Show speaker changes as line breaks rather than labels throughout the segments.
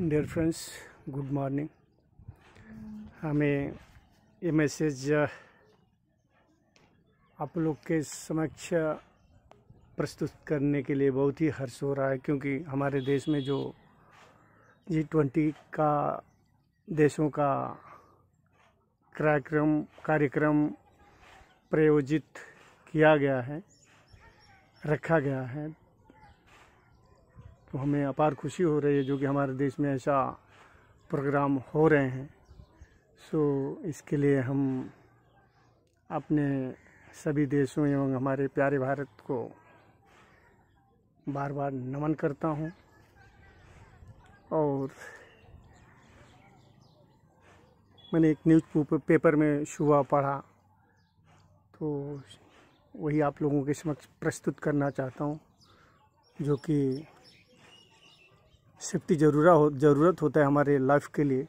dear friends good morning हमें ये message uh, आप लोग के समक्ष uh, प्रस्तुत करने के लिए बहुत ही हर्ष हो रहा है क्योंकि हमारे देश में जो जी ट्वेंटी का देशों का कार्यक्रम कार्यक्रम प्रायोजित किया गया है रखा गया है तो हमें अपार खुशी हो रही है जो कि हमारे देश में ऐसा प्रोग्राम हो रहे हैं सो इसके लिए हम अपने सभी देशों एवं हमारे प्यारे भारत को बार बार नमन करता हूँ और मैंने एक न्यूज़ पेपर में शुभ पढ़ा तो वही आप लोगों के समक्ष प्रस्तुत करना चाहता हूँ जो कि सेफ्टी जरूरा हो ज़रूरत होता है हमारे लाइफ के लिए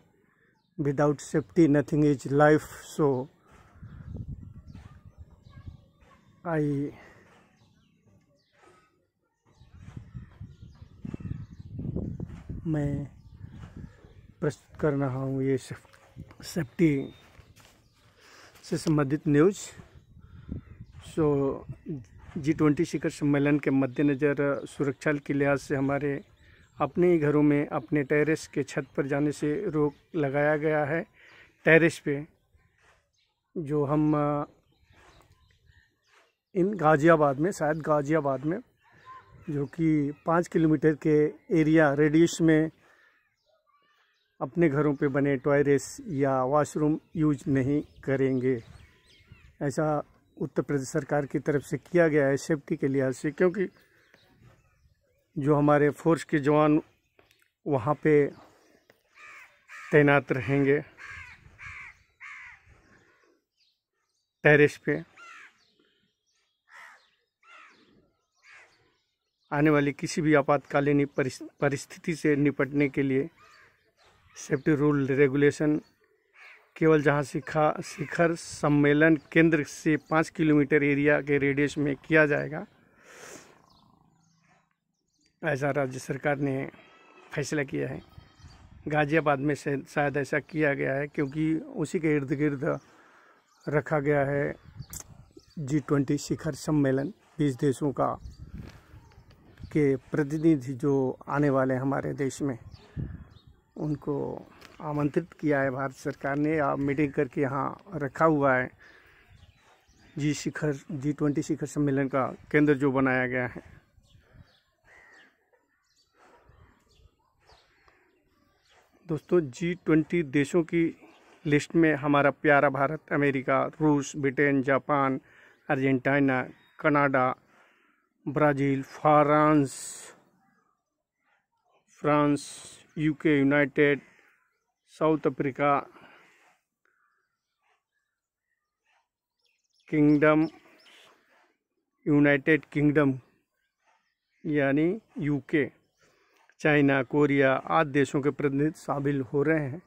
without safety nothing is life so I मैं प्रस्तुत कर रहा हूँ ये सेफ्टी से संबंधित न्यूज़ सो जी ट्वेंटी शिखर सम्मेलन के मद्देनज़र सुरक्षा के लिहाज से हमारे अपने ही घरों में अपने टेरेस के छत पर जाने से रोक लगाया गया है टेरेस पे जो हम इन गाज़ियाबाद में शायद गाज़ियाबाद में जो कि पाँच किलोमीटर के एरिया रेडियस में अपने घरों पे बने टॉयरेस या वॉशरूम यूज नहीं करेंगे ऐसा उत्तर प्रदेश सरकार की तरफ से किया गया है सेफ्टी के लिहाज से क्योंकि जो हमारे फ़ोर्स के जवान वहाँ पे तैनात रहेंगे टेरिस पे आने वाली किसी भी आपातकालीन परिस्थिति से निपटने के लिए सेफ्टी रूल रेगुलेशन केवल जहाँ शिखा शिखर सम्मेलन केंद्र से पाँच किलोमीटर एरिया के रेडियस में किया जाएगा ऐसा राज्य सरकार ने फैसला किया है गाज़ियाबाद में से शायद ऐसा किया गया है क्योंकि उसी के इर्द गिर्द रखा गया है जी ट्वेंटी शिखर सम्मेलन बीस देशों का के प्रतिनिधि जो आने वाले हमारे देश में उनको आमंत्रित किया है भारत सरकार ने आप मीटिंग करके यहाँ रखा हुआ है जी शिखर जी ट्वेंटी शिखर सम्मेलन का केंद्र जो बनाया गया है दोस्तों जी ट्वेंटी देशों की लिस्ट में हमारा प्यारा भारत अमेरिका रूस Britain Japan Argentina Canada Brazil France France UK United South Africa Kingdom United Kingdom यानी यूके चाइना कोरिया आदि देशों के प्रतिनिधि शामिल हो रहे हैं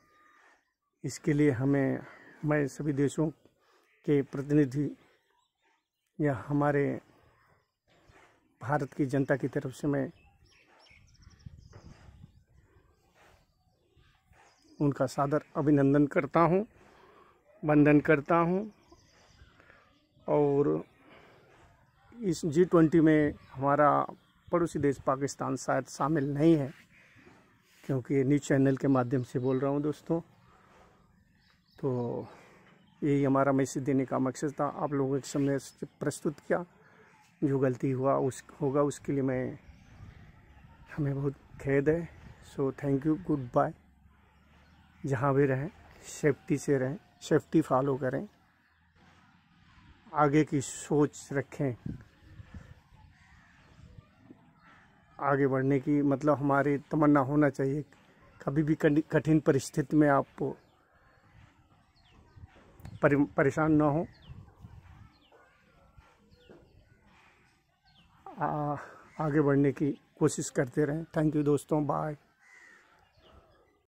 इसके लिए हमें मैं सभी देशों के प्रतिनिधि या हमारे भारत की जनता की तरफ से मैं उनका सादर अभिनंदन करता हूँ वंदन करता हूँ और इस जी ट्वेंटी में हमारा पड़ोसी देश पाकिस्तान शायद शामिल नहीं है क्योंकि न्यूज़ चैनल के माध्यम से बोल रहा हूँ दोस्तों तो यही हमारा मैसेज देने का मकसद था आप लोगों के समय प्रस्तुत किया जो गलती हुआ उस होगा उसके लिए मैं हमें बहुत खेद है so thank you goodbye जहाँ भी रहें सेफ्टी से रहें सेफ्टी फॉलो करें आगे की सोच रखें आगे बढ़ने की मतलब हमारी तमन्ना होना चाहिए कभी भी कठिन परिस्थिति में आप परेशान ना हो आ, आगे बढ़ने की कोशिश करते रहें थैंक यू दोस्तों बाय